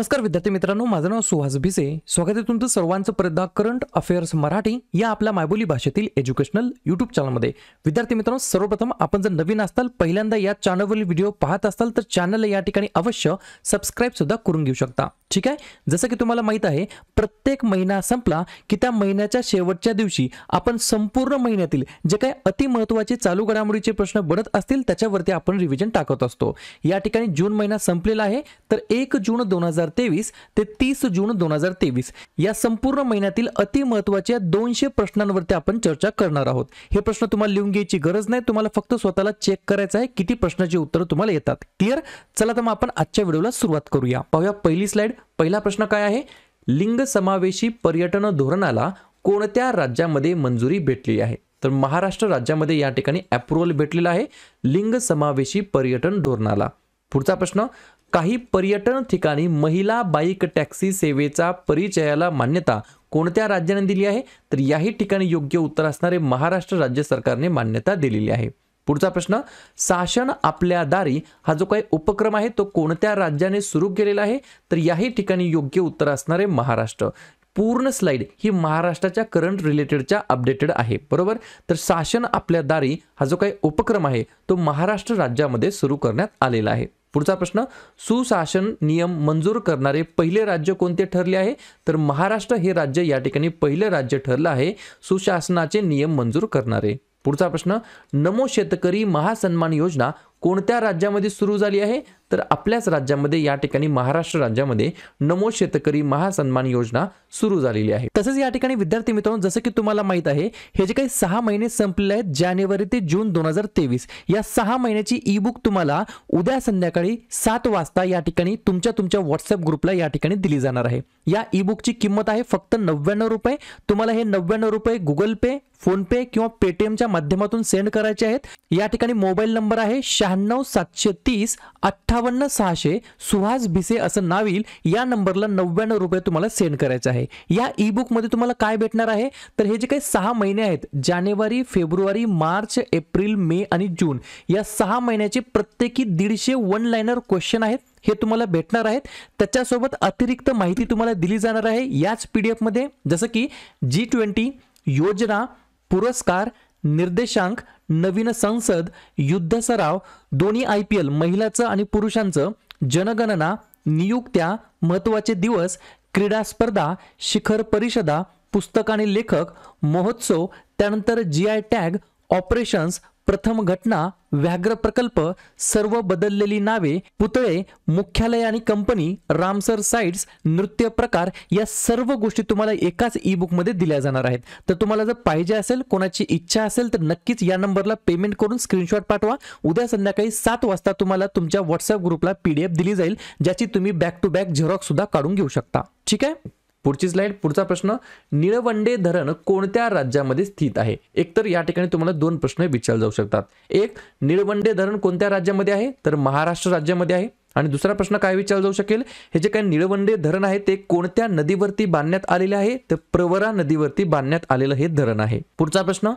नमस्कार विद्यार्थी मित्रांनो माझं नाव सुहास भिसे स्वागत आहे तुमचं सर्वांचं प्रदा करंट अफेअर्स मराठी या आपल्या मायबोली भाषेतील एज्युकेशनल युट्यूब चॅनलमध्ये विद्यार्थी मित्रांनो सर्वप्रथम आपण जर नवीन असताल पहिल्यांदा या चॅनलवरील व्हिडिओ पाहत असाल तर चॅनलला या ठिकाणी अवश्य सबस्क्राईब सुद्धा करून घेऊ शकता ठीक आहे जसं की तुम्हाला माहीत आहे प्रत्येक महिना संपला की त्या महिन्याच्या शेवटच्या दिवशी आपण संपूर्ण महिन्यातील जे काही अतिमहत्वाचे चालू घडामोडीचे प्रश्न बनत असतील त्याच्यावरती आपण रिव्हिजन टाकत असतो या ठिकाणी जून महिना संपलेला आहे तर एक जून दोन हजार तेवीस ते तीस जून दोन हजार तेवीस या संपूर्ण महिन्यातील अतिमहत्वाच्या दोनशे प्रश्नांवरती आपण चर्चा करणार आहोत हे प्रश्न तुम्हाला लिहून घ्यायची गरज नाही तुम्हाला फक्त स्वतःला चेक करायचं आहे किती प्रश्नाची उत्तर तुम्हाला येतात क्लिअर चला तर मग आपण आजच्या व्हिडिओला सुरुवात करूया पाहूया पहिली स्लाइड पहिला प्रश्न काय आहे लिंग समावेशी पर्यटन धोरणाला कोणत्या राज्यामध्ये मंजुरी भेटली आहे तर महाराष्ट्र राज्यामध्ये या ठिकाणी अप्रुव्हल भेटलेला आहे लिंग समावेशी पर्यटन धोरणाला पुढचा प्रश्न काही पर्यटन ठिकाणी महिला बाईक टॅक्सी सेवेचा परिचयाला मान्यता कोणत्या राज्याने दिली आहे तर याही ठिकाणी योग्य उत्तर असणारे महाराष्ट्र राज्य सरकारने मान्यता दिलेली आहे पुढचा प्रश्न शासन आपल्या दारी हा जो काही उपक्रम आहे तो कोणत्या राज्याने सुरू केलेला आहे तर याही ठिकाणी योग्य उत्तर असणारे महाराष्ट्र पूर्ण स्लाइड ही महाराष्ट्राच्या करंट रिलेटेडच्या अपडेटेड आहे बरोबर तर शासन आपल्या दारी हा जो काही उपक्रम आहे तो महाराष्ट्र राज्यामध्ये सुरू करण्यात आलेला आहे पुढचा प्रश्न सुशासन नियम मंजूर करणारे पहिले राज्य कोणते ठरले आहे तर महाराष्ट्र हे राज्य या ठिकाणी पहिलं राज्य ठरलं आहे सुशासनाचे नियम मंजूर करणारे पुढचा प्रश्न नमो शेतकरी महासन्मान योजना कोणत्या राज्यामध्ये सुरू झाली आहे तर आपल्याच राज्यामध्ये या ठिकाणी महाराष्ट्र राज्यामध्ये नमो शेतकरी महासन्मान योजना सुरू झालेली आहे तसेच या ठिकाणी विद्यार्थी मित्रांनो जसं की तुम्हाला माहित आहे हे जे काही सहा महिने संपलेले आहेत जानेवारी ते जून दोन हजार तेवीस या सहा महिन्याची ई बुक तुम्हाला उद्या संध्याकाळी सात वाजता या ठिकाणी तुमच्या तुमच्या व्हॉट्सअप ग्रुपला या ठिकाणी दिली जाणार आहे या ई बुकची किंमत आहे फक्त नव्याण्णव रुपये तुम्हाला हे नव्याण्णव रुपये गुगल पे पे किंवा पेटीएमच्या माध्यमातून सेंड करायचे आहेत या ठिकाणी मोबाईल नंबर आहे शहाण्णव सातशे तीस अठ्ठावन्न अठ्ठावन्न सहाशे सुहास भिसे असं नाव येईल या नंबरला नव्याण्णव रुपये तुम्हाला सेंड करायचं आहे या ई बुकमध्ये तुम्हाला काय भेटणार आहे तर हे जे काही सहा महिने आहेत जानेवारी फेब्रुवारी मार्च एप्रिल मे आणि जून या सहा महिन्याचे प्रत्येकी दीडशे वन लाईनर क्वेश्चन आहेत हे तुम्हाला भेटणार आहेत त्याच्यासोबत अतिरिक्त माहिती तुम्हाला दिली जाणार आहे याच पी डी एफमध्ये जसं की जी ट्वेंटी योजना पुरस्कार निर्देशांक नवीन संसद युद्ध सराव दोन्ही आय पी एल महिलाचं आणि पुरुषांचं जनगणना नियुक्त्या महत्त्वाचे दिवस क्रीडा स्पर्धा शिखर परिषदा पुस्तक आणि लेखक महोत्सव त्यानंतर जी आय टॅग ऑपरेशन्स प्रथम घटना व्याघ्र प्रकल्प सर्व बदललेली नावे पुतळे मुख्यालय आणि कंपनी रामसर साइट्स नृत्य प्रकार या सर्व गोष्टी तुम्हाला एकाच ई बुकमध्ये दिल्या जाणार आहेत तर तुम्हाला जर पाहिजे असेल कोणाची इच्छा असेल तर नक्कीच या नंबरला पेमेंट करून स्क्रीनशॉट पाठवा उद्या संध्याकाळी सात वाजता तुम्हाला तुमच्या व्हॉट्सअप ग्रुपला पीडीएफ दिली जाईल ज्याची तुम्ही बॅक टू बॅक झेरॉक्स सुद्धा काढून घेऊ शकता ठीक आहे पुढची स्लाईड पुढचा प्रश्न निळवंडे धरण कोणत्या राज्यामध्ये स्थित आहे एकतर या ठिकाणी तुम्हाला दोन प्रश्न विचारले जाऊ शकतात एक निळवंडे धरण कोणत्या राज्यामध्ये आहे तर महाराष्ट्र राज्यामध्ये आहे आणि दुसरा प्रश्न काय विचारला जाऊ शकेल हे जे काही निळवंडे धरण आहे ते कोणत्या नदीवरती बांधण्यात आलेले आहे तर प्रवरा नदीवरती बांधण्यात आलेलं हे धरण आहे पुढचा प्रश्न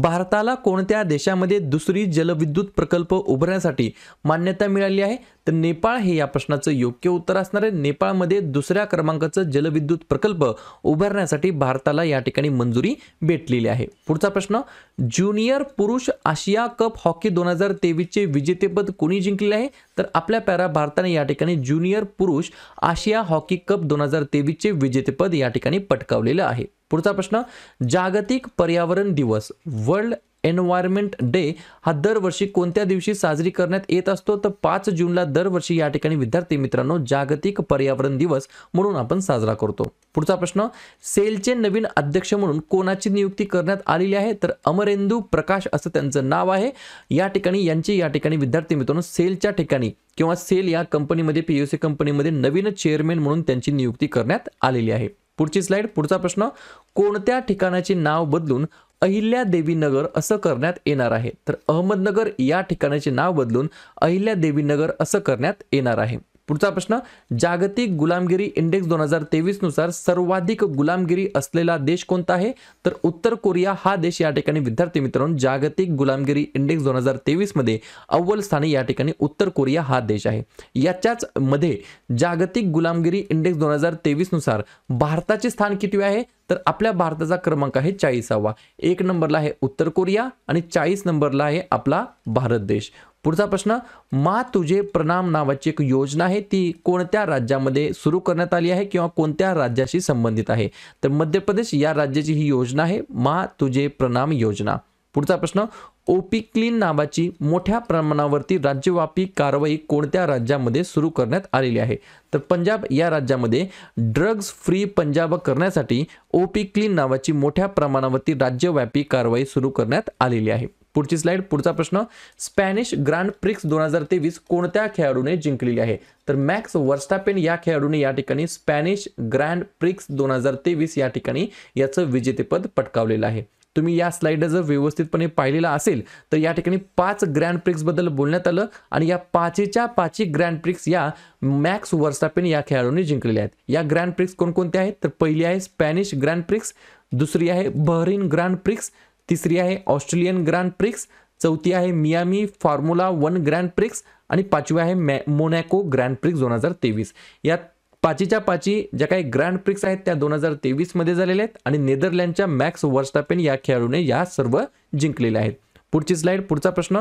भारताला कोणत्या देशामध्ये दुसरी जलविद्युत प्रकल्प उभारण्यासाठी मान्यता मिळाली आहे तर नेपाळ हे या प्रश्नाचं योग्य उत्तर असणार आहे नेपाळमध्ये दुसऱ्या क्रमांकाचं जलविद्युत प्रकल्प उभारण्यासाठी भारताला या ठिकाणी मंजुरी भेटलेली आहे पुढचा प्रश्न ज्युनियर पुरुष आशिया कप हॉकी दोन हजार तेवीसचे विजेतेपद कोणी जिंकले आहे तर आपल्या पॅरा भारताने या ठिकाणी ज्युनियर पुरुष आशिया हॉकी कप दोन हजार तेवीसचे विजेतेपद या ठिकाणी पटकावलेलं आहे पुढचा प्रश्न जागतिक पर्यावरण दिवस वर्ल्ड एन्व्हायरमेंट डे हा दरवर्षी कोणत्या दिवशी साजरी करण्यात येत असतो तर पाच जूनला दरवर्षी या ठिकाणी विद्यार्थी मित्रांनो जागतिक पर्यावरण दिवस म्हणून आपण साजरा करतो पुढचा प्रश्न सेलचे नवीन अध्यक्ष म्हणून कोणाची नियुक्ती करण्यात आलेली आहे तर अमरेंदू प्रकाश असं त्यांचं नाव आहे या ठिकाणी यांची या ठिकाणी विद्यार्थी मित्रांनो सेलच्या ठिकाणी किंवा सेल या कंपनीमध्ये पी कंपनीमध्ये नवीन चेअरमॅन म्हणून त्यांची नियुक्ती करण्यात आलेली आहे पुढची स्लाइड पुढचा प्रश्न कोणत्या ठिकाणाचे नाव बदलून अहिल्या देवीनगर असं करण्यात येणार आहे तर अहमदनगर या ठिकाणाचे नाव बदलून अहिल्या देवीनगर असं करण्यात येणार आहे पुढचा प्रश्न जागतिक गुलामगिरी इंडेक्स दोन हजार तेवीस नुसार सर्वाधिक गुलामगिरी असलेला देश कोणता आहे तर उत्तर कोरिया हा देश या ठिकाणी विद्यार्थी मित्रांनो जागतिक गुलामगिरी इंडेक्स दोन हजार तेवीस मध्ये अव्वल स्थानी या ठिकाणी उत्तर कोरिया हा देश आहे याच्याच मध्ये जागतिक गुलामगिरी इंडेक्स दोन हजार तेवीस नुसार भारताचे स्थान किती आहे तर आपल्या भारताचा क्रमांक आहे चाळीसावा एक नंबरला आहे उत्तर कोरिया आणि चाळीस नंबरला आहे आपला भारत देश पुढचा प्रश्न मा तुझे प्रणाम नावाची एक योजना आहे ती कोणत्या राज्यामध्ये सुरू करण्यात आली आहे किंवा कोणत्या राज्याशी संबंधित आहे तर मध्य प्रदेश या राज्याची ही योजना आहे मा तुझे प्रणाम योजना पुढचा प्रश्न ओपी क्लीन नावाची मोठ्या प्रमाणावरती राज्यव्यापी कारवाई कोणत्या राज्यामध्ये सुरू करण्यात आलेली आहे तर पंजाब या राज्यामध्ये ड्रग्ज फ्री पंजाब करण्यासाठी ओपी क्लीन नावाची मोठ्या प्रमाणावरती राज्यव्यापी कारवाई सुरू करण्यात आलेली आहे पुढची स्लाइड पुढचा प्रश्न स्पॅनिश ग्रँड प्रिक्स दोन हजार तेवीस कोणत्या खेळाडूने जिंकलेली आहे तर मॅक्स वर्स्टापेन या खेळाडूने या ठिकाणी स्पॅनिश ग्रँड प्रिक्स दोन हजार तेवीस या ठिकाणी याचं विजेतेपद पटकावलेलं आहे तुम्ही या स्लाइड जर व्यवस्थितपणे पाहिलेला असेल तर या ठिकाणी पाच ग्रँड बद्दल बोलण्यात आलं आणि या पाचीच्या पाचही ग्रँड प्रिक्स या मॅक्स वर्स्टापेन या खेळाडूने जिंकलेल्या आहेत या ग्रँड प्रिक्स कोणकोणत्या आहेत तर पहिली आहे स्पॅनिश ग्रँड प्रिक्स दुसरी आहे बहरीन ग्रँड प्रिक्स तिसरी आहे ऑस्ट्रेलियन ग्रँड प्रिक्स चौथी आहे Miami formula one grand prix आणि पाचवी आहे मॅ मोनॅको ग्रँड प्रिक्स दोन हजार तेवीस यात पाचीच्या पाची ज्या काही ग्रँड प्रिक्स आहेत त्या दोन हजार तेवीसमध्ये झालेल्या आहेत आणि नेदरलँडच्या मॅक्स वर्स्टापेन या खेळाडूने या सर्व जिंकलेल्या आहेत पुढची स्लाइड पुढचा प्रश्न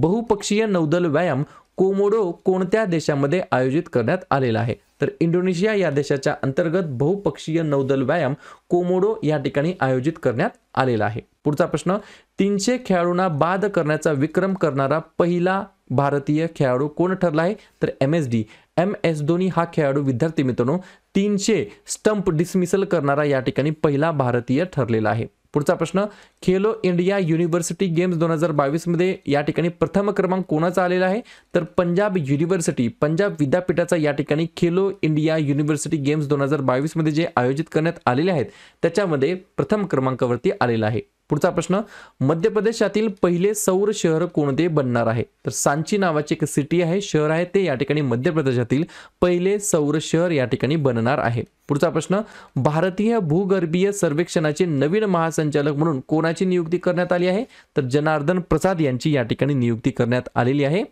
बहुपक्षीय नौदल व्यायाम कोमोडो कोणत्या देशामध्ये आयोजित करण्यात आलेला आहे तर इंडोनेशिया या देशाच्या अंतर्गत बहुपक्षीय नौदल व्यायाम कोमोडो या ठिकाणी आयोजित करण्यात आलेला आहे पुढचा प्रश्न तीनशे खेळाडूंना बाद करण्याचा विक्रम करणारा पहिला भारतीय खेळाडू कोण ठरला आहे तर M S D M S Dhoni हा खेळाडू विद्यार्थी मित्रांनो तीनशे स्टंप डिसमिसल करणारा या ठिकाणी पहिला भारतीय ठरलेला आहे पुढचा प्रश्न खेलो इंडिया युनिव्हर्सिटी गेम्स दोन हजार बावीसमध्ये या ठिकाणी प्रथम क्रमांक कोणाचा आलेला आहे तर पंजाब युनिव्हर्सिटी पंजाब विद्यापीठाचा या ठिकाणी खेलो इंडिया युनिव्हर्सिटी गेम्स दोन हजार बावीसमध्ये जे आयोजित करण्यात आलेले आहेत त्याच्यामध्ये प्रथम क्रमांकावरती आलेला आहे पुढचा प्रश्न मध्य प्रदेशातील पहिले सौर शहर कोणते बनणार आहे तर सांची नावाचे एक सिटी आहे शहर आहे ते या ठिकाणी मध्य प्रदेशातील पहिले सौर शहर या ठिकाणी बनणार आहे पुढचा प्रश्न भारतीय भूगर्भीय सर्वेक्षणाचे नवीन महासंचालक म्हणून कोणाची नियुक्ती करण्यात आली आहे तर जनार्दन प्रसाद यांची या ठिकाणी नियुक्ती करण्यात आलेली आहे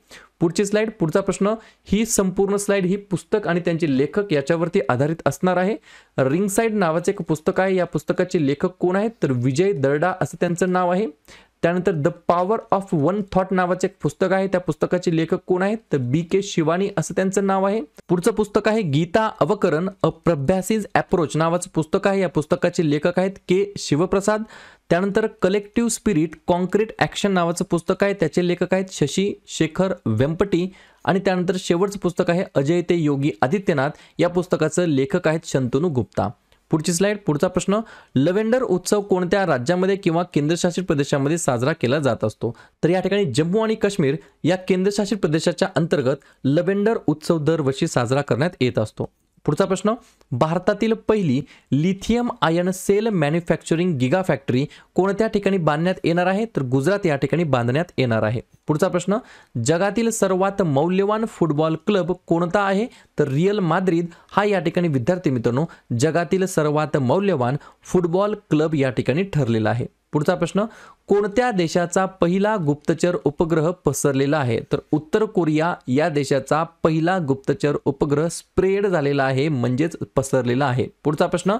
पुढची स्लाइड पुढचा प्रश्न ही संपूर्ण स्लाइड ही पुस्तक आणि त्यांचे लेखक याच्यावरती आधारित असणार आहे रिंगसाईड नावाचं एक पुस्तक आहे या पुस्तकाचे लेखक कोण आहेत तर विजय दर्डा असं त्यांचं नाव आहे त्यानंतर the power of one thought नावाचं एक पुस्तक आहे त्या पुस्तकाचे लेखक कोण आहेत तर बी के शिवानी असं त्यांचं नाव आहे पुढचं पुस्तक आहे गीता अवकरण अ प्रभ्यासीज अप्रोच नावाचं पुस्तक आहे या पुस्तकाचे लेखक आहेत के शिवप्रसाद त्यानंतर कलेक्टिव्ह स्पिरिट कॉन्क्रीट ॲक्शन नावाचं पुस्तक आहे त्याचे लेखक आहेत शशी शेखर वेंपटी आणि त्यानंतर शेवटचं पुस्तक आहे अजय ते योगी आदित्यनाथ या पुस्तकाचं लेखक आहेत शंतनू गुप्ता पुढची स्लाइड पुढचा प्रश्न लवेंडर उत्सव कोणत्या राज्यामध्ये किंवा केंद्रशासित प्रदेशामध्ये साजरा केला जात असतो तर या ठिकाणी जम्मू आणि काश्मीर या केंद्रशासित प्रदेशाच्या अंतर्गत लवेंडर उत्सव दरवर्षी साजरा करण्यात येत असतो पुढचा प्रश्न भारतातील पहिली lithium ion cell manufacturing giga factory कोणत्या ठिकाणी बांधण्यात येणार आहे तर गुजरात या ठिकाणी बांधण्यात येणार आहे पुढचा प्रश्न जगातील सर्वात मौल्यवान फुटबॉल क्लब कोणता आहे तर रियल माद्रिद हा या ठिकाणी विद्यार्थी मित्रांनो जगातील सर्वात मौल्यवान फुटबॉल क्लब या ठिकाणी ठरलेला आहे पुढचा प्रश्न कोणत्या देशाचा पहिला गुप्तचर उपग्रह पसरलेला आहे तर उत्तर कोरिया या देशाचा पहिला गुप्तचर उपग्रह स्प्रेड झालेला आहे म्हणजेच पसरलेला आहे पुढचा प्रश्न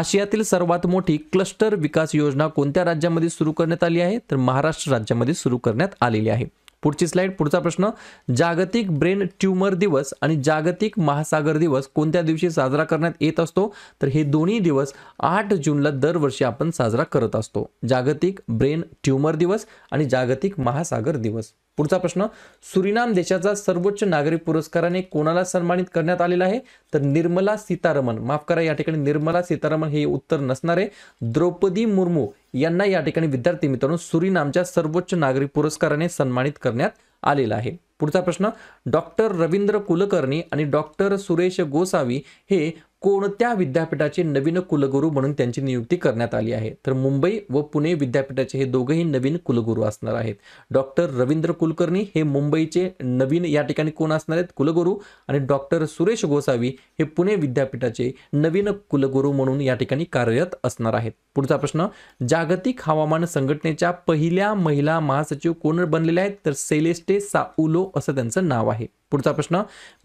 आशियातील सर्वात मोठी क्लस्टर विकास योजना कोणत्या राज्यामध्ये सुरू करण्यात आली आहे तर महाराष्ट्र राज्यामध्ये सुरू करण्यात आलेली आहे पुढची स्लाईड पुढचा प्रश्न जागतिक ब्रेन ट्यूमर दिवस आणि जागतिक महासागर दिवस कोणत्या दिवशी साजरा करण्यात येत असतो तर हे दोन्ही दिवस आठ जूनला दरवर्षी आपण साजरा करत असतो जागतिक ब्रेन ट्यूमर दिवस आणि जागतिक महासागर दिवस पुढचा प्रश्न सुरिनाम देशाचा सर्वोच्च नागरिक पुरस्काराने कोणाला सन्मानित करण्यात आलेला आहे तर निर्मला सीतारमण माफ करा या ठिकाणी निर्मला सीतारामन हे उत्तर नसणार आहे द्रौपदी मुर्मू यांना या ठिकाणी विद्यार्थी मित्रांनो सुरीनामच्या सर्वोच्च नागरी पुरस्काराने सन्मानित करण्यात आलेला आहे पुढचा प्रश्न डॉक्टर रवींद्र कुलकर्णी आणि डॉक्टर सुरेश गोसावी हे कोणत्या विद्यापीठाचे नवीन कुलगुरू म्हणून त्यांची नियुक्ती करण्यात आली आहे तर मुंबई व पुणे विद्यापीठाचे हे दोघेही नवीन कुलगुरू असणार आहेत डॉक्टर रवींद्र कुलकर्णी हे मुंबईचे नवीन या ठिकाणी कोण असणार आहेत कुलगुरू आणि डॉक्टर सुरेश गोसावी हे पुणे विद्यापीठाचे नवीन कुलगुरू म्हणून या ठिकाणी कार्यरत असणार आहेत पुढचा प्रश्न जागतिक हवामान संघटनेच्या पहिल्या महिला महासचिव कोण बनलेल्या आहेत तर सेलेस्टे साउलो असं त्यांचं नाव आहे पुढचा प्रश्न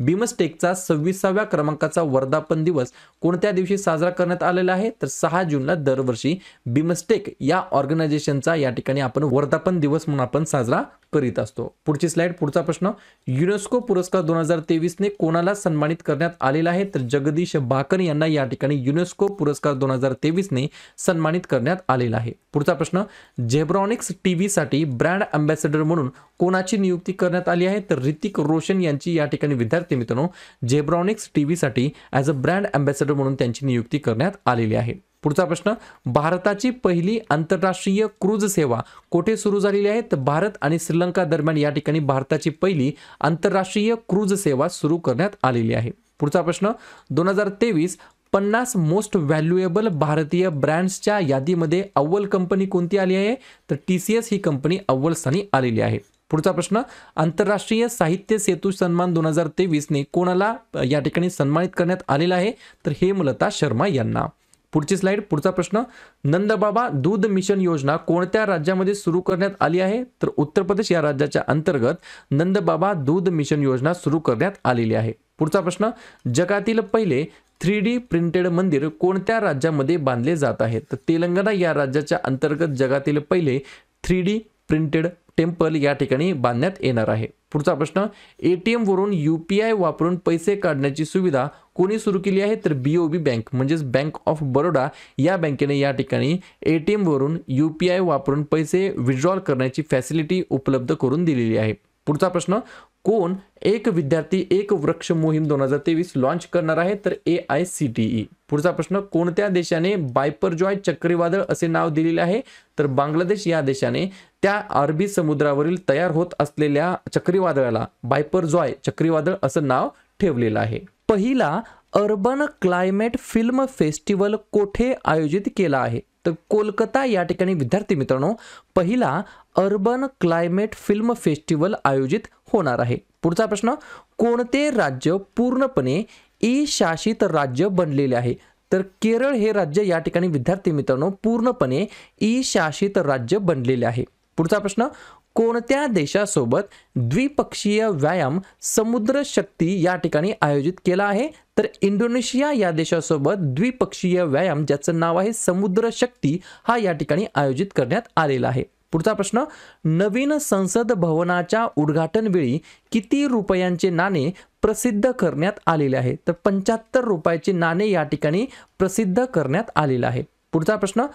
बीमस्टेकचा सव्वीसाव्या क्रमांकाचा वर्धापन दिवस कोणत्या दिवशी साजरा करण्यात आलेला आहे तर सहा जूनला दरवर्षी बीमस्टेक या ऑर्गनायझेशनचा या ठिकाणी आपण वर्धापन दिवस म्हणून आपण साजरा करीत असतो पुढची स्लाइड पुढचा प्रश्न युनेस्को पुरस्कार दोन हजार तेवीसने कोणाला सन्मानित करण्यात आलेला आहे तर जगदीश बाकन यांना या ठिकाणी युनेस्को पुरस्कार दोन हजार तेवीसने सन्मानित करण्यात आलेला आहे पुढचा प्रश्न झेब्रॉनिक्स टीव्हीसाठी ब्रँड अम्बॅसेडर म्हणून कोणाची नियुक्ती करण्यात आली आहे तर ऋतिक रोशन यां यांची या ठिकाणी विद्यार्थी मित्रांनो जेब्रॉनिक्स टी व्हीसाठी ॲज अ ब्रँड अँबॅसेडर म्हणून त्यांची नियुक्ती करण्यात आलेली आहे पुढचा प्रश्न भारताची पहिली आंतरराष्ट्रीय क्रूज सेवा कोठे सुरू झालेली आहे तर भारत आणि श्रीलंका दरम्यान या ठिकाणी भारताची पहिली आंतरराष्ट्रीय क्रूज सेवा सुरू करण्यात आलेली आहे पुढचा प्रश्न दोन हजार तेवीस पन्नास मोस्ट व्हॅल्युएबल भारतीय ब्रँड्सच्या यादीमध्ये अव्वल कंपनी कोणती आली आहे तर टी सी ही कंपनी अव्वल स्थानी आलेली आहे पुढचा प्रश्न आंतरराष्ट्रीय साहित्य सेतू सन्मान दोन हजार तेवीसने कोणाला या ठिकाणी सन्मानित करण्यात आलेला आहे तर हे शर्मा यांना पुढची स्लाइड पुढचा प्रश्न नंदबाबा दूध मिशन योजना कोणत्या राज्यामध्ये सुरू करण्यात आली आहे तर उत्तर प्रदेश या राज्याच्या अंतर्गत नंदबाबा दूध मिशन योजना सुरू करण्यात आलेली आहे पुढचा प्रश्न जगातील पहिले थ्री डी प्रिंटेड मंदिर कोणत्या राज्यामध्ये बांधले जात आहे तर तेलंगणा या राज्याच्या अंतर्गत जगातील पहिले थ्री डी प्रिंटेड टेम्पल या ठिकाणी बांधण्यात येणार आहे पुढचा प्रश्न एटीएम वरून यू वापरून पैसे काढण्याची सुविधा कोणी सुरू केली आहे तर बी बँक म्हणजेच बँक ऑफ बरोडा या बँकेने या ठिकाणी एटीएम वरून यू वापरून पैसे विड्रॉल करण्याची फॅसिलिटी उपलब्ध करून दिलेली आहे पुढचा प्रश्न कोण एक विद्यार्थी एक वृक्ष मोहीम दोन हजार तेवीस लॉन्च करणार आहे तर A I C T E पुढचा प्रश्न कोणत्या देशाने बायपर जॉय चक्रीवादळ असे नाव दिलेले आहे तर बांगलादेश या देशाने त्या अरबी समुद्रावरील तयार होत असलेल्या चक्रीवादळाला बायपर जॉय चक्रीवादळ असं नाव ठेवलेलं आहे पहिला अर्बन क्लायमेट फिल्म फेस्टिवल कोठे आयोजित केला आहे तर कोलकाता या ठिकाणी विद्यार्थी मित्रांनो पहिला अर्बन क्लायमेट फिल्म फेस्टिवल आयोजित होणार आहे पुढचा प्रश्न कोणते राज्य पूर्णपणे ई शासित राज्य बनलेले आहे तर केरळ हे राज्य या ठिकाणी विद्यार्थी मित्रांनो पूर्णपणे ई शासित राज्य बनलेले आहे पुढचा प्रश्न कोणत्या देशासोबत द्विपक्षीय व्यायाम समुद्र शक्ती या ठिकाणी आयोजित केला आहे तर इंडोनेशिया या देशासोबत द्विपक्षीय व्यायाम ज्याचं नाव आहे समुद्र शक्ती हा या ठिकाणी आयोजित करण्यात आलेला आहे पुढचा प्रश्न नवीन संसद भवनाच्या उद्घाटनवेळी किती रुपयांचे नाणे प्रसिद्ध करण्यात आलेले आहे तर पंच्याहत्तर रुपयाचे नाणे या ठिकाणी प्रसिद्ध करण्यात आलेलं आहे पुढचा प्रश्न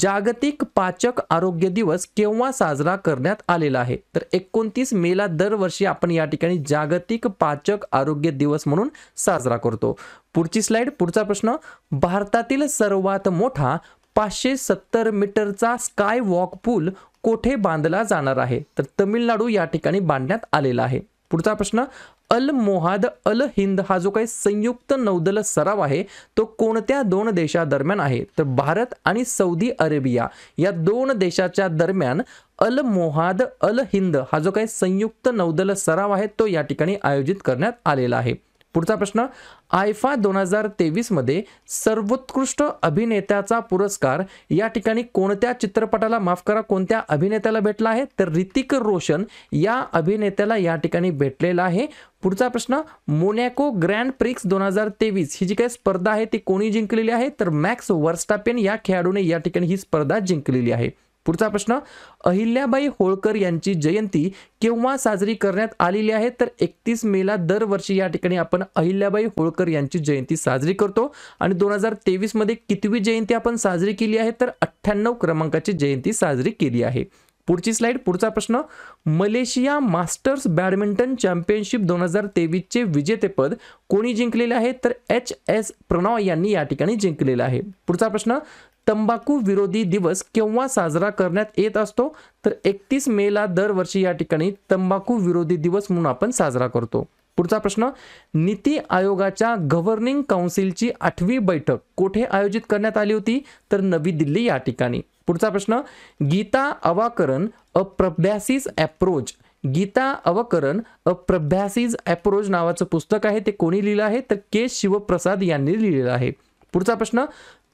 जागतिक पाचक आरोग्य दिवस केव्हा साजरा करण्यात आलेला आहे तर एकोणतीस मेला दरवर्षी आपण या ठिकाणी जागतिक पाचक आरोग्य दिवस म्हणून साजरा करतो पुढची स्लाइड पुढचा प्रश्न भारतातील सर्वात मोठा पाचशे सत्तर मीटरचा स्काय वॉक पूल कोठे बांधला जाणार आहे तर तमिळनाडू या ठिकाणी बांधण्यात आलेला आहे पुढचा प्रश्न अल मोहाद अल हिंद हा जो काही संयुक्त नौदल सराव आहे तो कोणत्या दोन देशादरम्यान आहे तर भारत आणि सौदी अरेबिया या दोन देशाच्या दरम्यान अल मोहाद अल हिंद हा जो काही संयुक्त नौदल सराव आहे तो या ठिकाणी आयोजित करण्यात आलेला आहे पुढचा प्रश्न आयफा दोन हजार तेवीसमध्ये सर्वोत्कृष्ट अभिनेत्याचा पुरस्कार या ठिकाणी कोणत्या चित्रपटाला माफ करा कोणत्या अभिनेत्याला भेटला आहे तर ऋतिक रोशन या अभिनेत्याला या ठिकाणी भेटलेला आहे पुढचा प्रश्न मोनॅको ग्रँड प्रिक्स दोन हजार तेवीस ही जी काही स्पर्धा आहे ती कोणी जिंकलेली आहे तर मॅक्स वर्स्टापेन या खेळाडूने या ठिकाणी ही स्पर्धा जिंकलेली आहे पुढचा प्रश्न अहिल्याबाई होळकर यांची जयंती केव्हा साजरी करण्यात आलेली आहे तर एकतीस मेला दरवर्षी या ठिकाणी आपण अहिल्याबाई होळकर यांची जयंती साजरी करतो आणि दोन हजार तेवीस मध्ये कितवी जयंती आपण साजरी केली आहे तर अठ्ठ्याण्णव क्रमांकाची जयंती साजरी केली आहे पुढची स्लाइड पुढचा प्रश्न मलेशिया मास्टर्स बॅडमिंटन चॅम्पियनशिप दोन हजार तेवीसचे विजेतेपद कोणी जिंकलेले आहे तर एच एस प्रणॉय यांनी या ठिकाणी जिंकलेलं आहे पुढचा प्रश्न तंबाखू विरोधी दिवस केव्हा साजरा करण्यात येत असतो तर एकतीस ला दरवर्षी या ठिकाणी तंबाखू विरोधी दिवस म्हणून आपण साजरा करतो पुढचा प्रश्न नीती आयोगाच्या गव्हर्निंग काउन्सिलची आठवी बैठक कोठे आयोजित करण्यात आली होती तर नवी दिल्ली या ठिकाणी पुढचा प्रश्न गीता अवाकरण अ प्रभ्यासिस अप्रोच गीता अवकरण अ प्रभ्यासिज अप्रोच नावाचं पुस्तक आहे ते कोणी लिहिलं आहे तर के शिवप्रसाद यांनी लिहिलेलं आहे पुढचा प्रश्न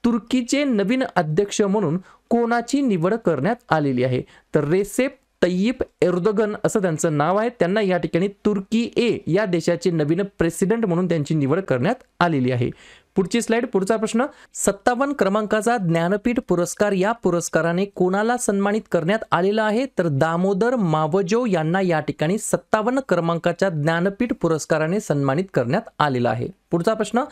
तुर्कीचे नवीन अध्यक्ष म्हणून कोणाची निवड करण्यात आलेली आहे तर रेसेप तय्यप एर्दोगन असं त्यांचं नाव आहे त्यांना या ठिकाणी तुर्की ए या देशाचे नवीन प्रेसिडेंट म्हणून त्यांची निवड करण्यात आलेली आहे पुढची स्लाइड पुढचा प्रश्न सत्तावन्न क्रमांकाचा ज्ञानपीठ पुरस्कार या पुरस्काराने कोणाला सन्मानित करण्यात आलेला आहे तर दामोदर मावजो यांना या ठिकाणी सत्तावन्न क्रमांकाच्या ज्ञानपीठ पुरस्काराने सन्मानित करण्यात आलेला आहे पुढचा प्रश्न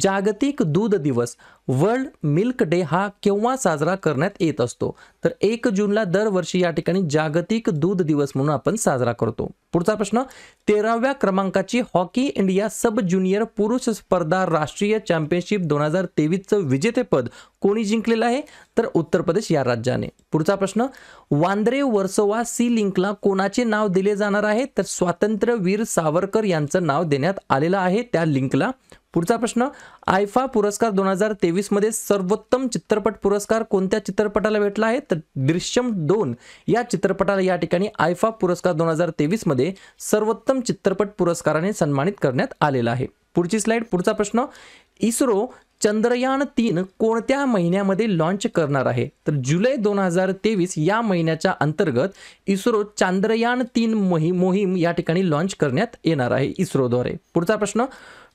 जागतिक दूध दिवस वर्ल्ड मिल्क डे हा केव्हा साजरा करण्यात येत असतो तर एक जूनला दरवर्षी या ठिकाणी जागतिक दूध दिवस म्हणून आपण साजरा करतो पुढचा प्रश्न तेराव्या क्रमांकाची हॉकी इंडिया सब ज्युनियर पुरुष स्पर्धा राष्ट्रीय चॅम्पियनशिप दोन हजार तेवीसचं विजेतेपद कोणी जिंकलेलं आहे तर उत्तर प्रदेश या राज्याने पुढचा प्रश्न वांद्रे वर्सोवा सी लिंकला कोणाचे नाव दिले जाणार आहे तर स्वातंत्र्यवीर सावरकर यांचं नाव देण्यात आलेलं आहे त्या लिंकला पुढचा प्रश्न आयफा पुरस्कार दोन हजार तेवीसमध्ये सर्वोत्तम चित्रपट पुरस्कार कोणत्या चित्रपटाला भेटला आहे तर दृश्यम दोन या चित्रपटाला या ठिकाणी आयफा पुरस्कार दोन हजार तेवीसमध्ये सर्वोत्तम चित्रपट पुरस्काराने सन्मानित करण्यात आलेला आहे पुढची स्लाइड पुढचा प्रश्न इस्रो चंद्रयान तीन कोणत्या महिन्यामध्ये लॉन्च करणार आहे तर जुलै दोन हजार तेवीस या महिन्याच्या अंतर्गत इस्रो चांद्रयान तीन मोही मोहीम या ठिकाणी लॉन्च करण्यात येणार आहे इस्रोद्वारे पुढचा प्रश्न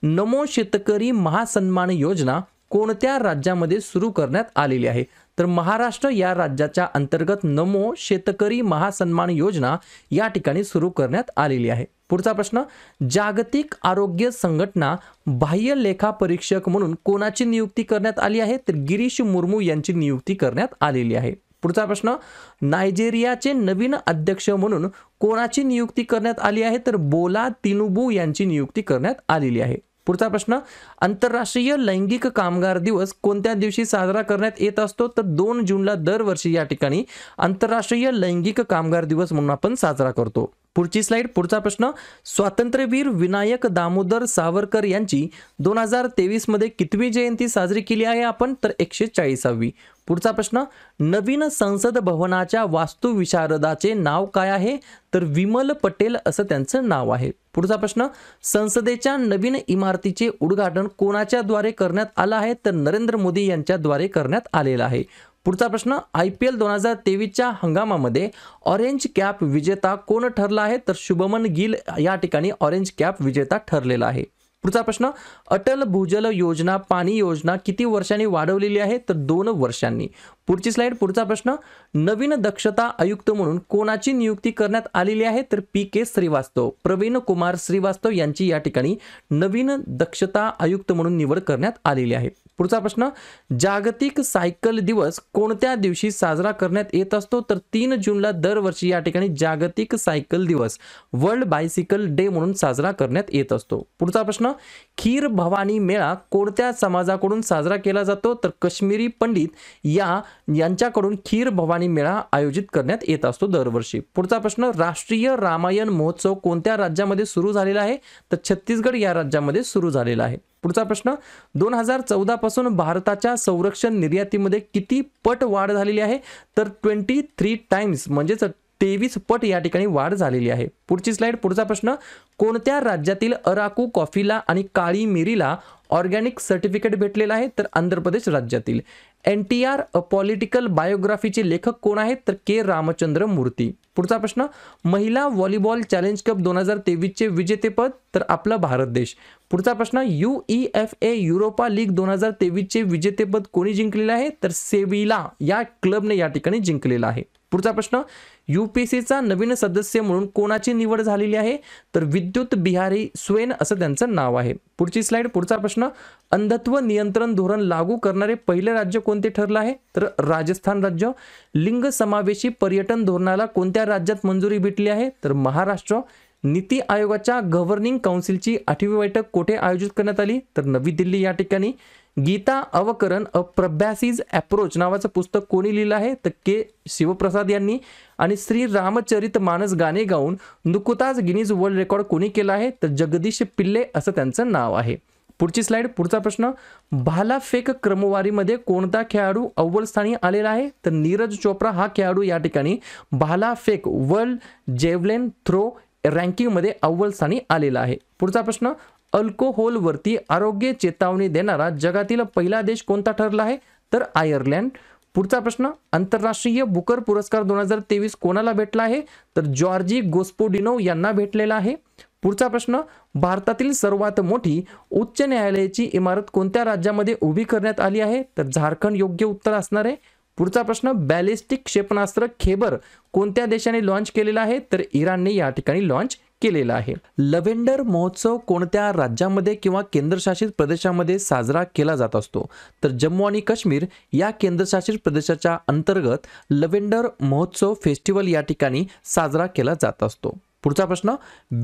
नमो शेतकरी महासन्मान योजना कोणत्या राज्यामध्ये सुरू करण्यात आलेली आहे तर महाराष्ट्र या राज्याच्या अंतर्गत नमो शेतकरी महासन्मान योजना या ठिकाणी सुरू करण्यात आलेली आहे पुढचा प्रश्न जागतिक आरोग्य संघटना बाह्य लेखा परीक्षक म्हणून कोणाची नियुक्ती करण्यात आली आहे तर गिरीश मुर्मू यांची नियुक्ती करण्यात आलेली आहे पुढचा प्रश्न नायजेरियाचे नवीन अध्यक्ष म्हणून कोणाची नियुक्ती करण्यात आली आहे तर बोला तिनुबू यांची नियुक्ती करण्यात आलेली आहे पुढचा प्रश्न आंतरराष्ट्रीय लैंगिक कामगार दिवस कोणत्या दिवशी साजरा करण्यात येत असतो तर दोन जूनला दरवर्षी या ठिकाणी आंतरराष्ट्रीय लैंगिक कामगार दिवस म्हणून आपण साजरा करतो पुढची स्लाईड पुढचा प्रश्न स्वातंत्र्यवीर विनायक दामोदर सावरकर यांची दोन हजार तेवीसमध्ये कितवी जयंती साजरी केली आहे आपण तर एकशे चाळीसावी पुढचा प्रश्न नवीन संसद भवनाच्या वास्तुविशारदाचे नाव काय आहे तर विमल पटेल असं त्यांचं नाव आहे पुढचा प्रश्न संसदेच्या नवीन इमारतीचे उद्घाटन कोणाच्याद्वारे करण्यात आलं आहे तर नरेंद्र मोदी यांच्याद्वारे करण्यात आलेलं आहे पुढचा प्रश्न आय पी एल दोन हजार तेवीसच्या हंगामामध्ये ऑरेंज कॅप विजेता कोण ठरला आहे तर शुभमन गिल या ठिकाणी ऑरेंज कॅप विजेता ठरलेला आहे पुढचा प्रश्न अटल भूजल योजना पाणी योजना किती वर्षांनी वाढवलेली आहे तर दोन वर्षांनी पुढची स्लाइड पुढचा प्रश्न नवीन दक्षता आयुक्त म्हणून कोणाची नियुक्ती करण्यात आलेली आहे तर पी के श्रीवास्तव प्रवीण कुमार श्रीवास्तव यांची या ठिकाणी नवीन दक्षता आयुक्त म्हणून निवड करण्यात आलेली आहे पुढचा प्रश्न जागतिक सायकल दिवस कोणत्या दिवशी साजरा करण्यात येत असतो तर तीन जूनला दरवर्षी या ठिकाणी जागतिक सायकल दिवस वर्ल्ड बायसिकल डे म्हणून साजरा करण्यात येत असतो पुढचा प्रश्न खीर भवानी मेळा कोणत्या समाजाकडून साजरा केला जातो तर कश्मीरी पंडित या यांच्याकडून खीर भवानी मेळा आयोजित करण्यात येत असतो दरवर्षी पुढचा प्रश्न राष्ट्रीय रामायण महोत्सव कोणत्या राज्यामध्ये सुरू झालेला आहे तर छत्तीसगड या राज्यामध्ये सुरू झालेला आहे पुढचा प्रश्न दोन हजार चौदा पासून भारताच्या संरक्षण निर्यातीमध्ये किती पट वाढ झालेली आहे तर ट्वेंटी थ्री टाइम्स म्हणजेच तेवीस पट या ठिकाणी वाढ झालेली आहे पुढची स्लाइड पुढचा प्रश्न कोणत्या राज्यातील अराकू कॉफीला आणि काळी मिरीला ऑर्गॅनिक सर्टिफिकेट भेटलेलं आहे तर आंध्र प्रदेश राज्यातील N T R a political बायोग्राफीचे लेखक कोण आहेत तर के रामचंद्र मूर्ती पुढचा प्रश्न महिला व्हॉलीबॉल चॅलेंज कप दोन हजार तेवीसचे विजेतेपद तर आपला भारत देश पुढचा प्रश्न U E F A Europa League दोन हजार तेवीसचे विजेतेपद कोणी जिंकलेलं आहे तर सेविला या क्लबने या ठिकाणी जिंकलेला आहे पुढचा प्रश्न युपीसीचा नवीन सदस्य म्हणून कोणाची निवड झालेली आहे तर विद्युत बिहारी स्वेन असं त्यांचं नाव आहे पुढची स्लाइड पुढचा प्रश्न अंधत्व नियंत्रण धोरण लागू करणारे पहिले राज्य कोणते ठरलं आहे तर राजस्थान राज्य लिंग समावेशी पर्यटन धोरणाला कोणत्या राज्यात मंजुरी भेटली आहे तर महाराष्ट्र नीती आयोगाच्या गव्हर्निंग काउन्सिलची आठवी बैठक कोठे आयोजित करण्यात आली तर नवी दिल्ली या ठिकाणी गीता अवकरण अ प्रभ्यासीज अप्रोच नावाचं पुस्तक कोणी लिहिलं आहे तर के शिवप्रसाद यांनी आणि श्री रामचरित मानस गाणे गाऊन नुकताच गिनीज वर्ल्ड रेकॉर्ड कोणी केला आहे तर जगदीश पिल्ले असं त्यांचं नाव आहे पुढची स्लाइड पुढचा प्रश्न भालाफेक क्रमवारीमध्ये कोणता खेळाडू अव्वल स्थानी आलेला आहे तर नीरज चोप्रा हा खेळाडू या ठिकाणी भाला फेक वर्ल्ड जेवलेन थ्रो रँकिंगमध्ये अव्वल स्थानी आलेला आहे पुढचा प्रश्न अल्कोहोलवरती आरोग्य चेतावणी देणारा जगातील पहिला देश कोणता ठरला आहे तर आयर्लंड पुढचा प्रश्न आंतरराष्ट्रीय बुकर पुरस्कार दोन हजार तेवीस कोणाला भेटला आहे तर जॉर्जी गोस्पोडिनो यांना भेटलेला आहे पुढचा प्रश्न भारतातील सर्वात मोठी उच्च न्यायालयाची इमारत कोणत्या राज्यामध्ये उभी करण्यात आली आहे तर झारखंड योग्य उत्तर असणार आहे पुढचा प्रश्न बॅलिस्टिक क्षेपणास्त्र खेबर कोणत्या देशाने लॉन्च केलेला आहे तर इराणने या ठिकाणी लॉन्च केलेला आहे लव्हेंडर महोत्सव कोणत्या राज्यामध्ये किंवा केंद्रशासित प्रदेशामध्ये साजरा केला जात असतो तर जम्मू आणि काश्मीर या केंद्रशासित प्रदेशाच्या अंतर्गत लव्हेंडर महोत्सव फेस्टिवल या ठिकाणी साजरा केला जात असतो पुढचा प्रश्न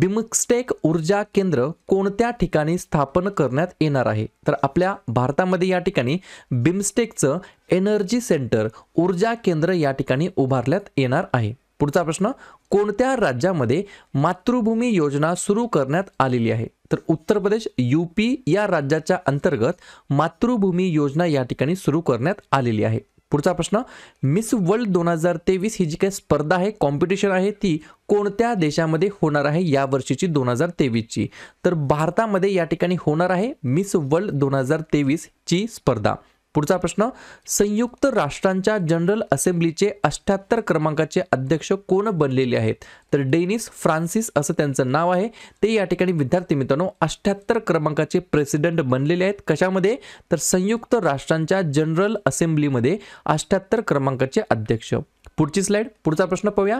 बिमस्टेक ऊर्जा केंद्र कोणत्या ठिकाणी स्थापन करण्यात येणार आहे तर आपल्या भारतामध्ये या ठिकाणी बिमस्टेकचं एनर्जी सेंटर ऊर्जा केंद्र या ठिकाणी उभारण्यात येणार आहे पुढचा प्रश्न कोणत्या राज्यामध्ये मातृभूमी योजना सुरू करण्यात आलेली आहे तर उत्तर प्रदेश यूपी या राज्याच्या अंतर्गत मातृभूमी योजना या ठिकाणी सुरू करण्यात आलेली आहे पुढचा प्रश्न मिस वर्ल्ड दोन हजार तेवीस ही जी काही स्पर्धा आहे कॉम्पिटिशन आहे ती कोणत्या देशामध्ये होणार आहे या वर्षीची दोन हजार तेवीसची तर भारतामध्ये या ठिकाणी होणार आहे मिस वर्ल्ड दोन हजार तेवीसची स्पर्धा पुढचा प्रश्न संयुक्त राष्ट्रांच्या जनरल असेंब्लीचे अष्ट्याहत्तर क्रमांकाचे अध्यक्ष कोण बनलेले आहेत तर डेनिस फ्रान्सिस असं त्यांचं नाव आहे ते या ठिकाणी विद्यार्थी मित्रांनो अष्ट्याहत्तर क्रमांकाचे प्रेसिडेंट बनलेले आहेत कशामध्ये तर संयुक्त राष्ट्रांच्या जनरल असेंब्लीमध्ये अष्ट्याहत्तर क्रमांकाचे अध्यक्ष पुढची स्लाईड पुढचा प्रश्न पाहूया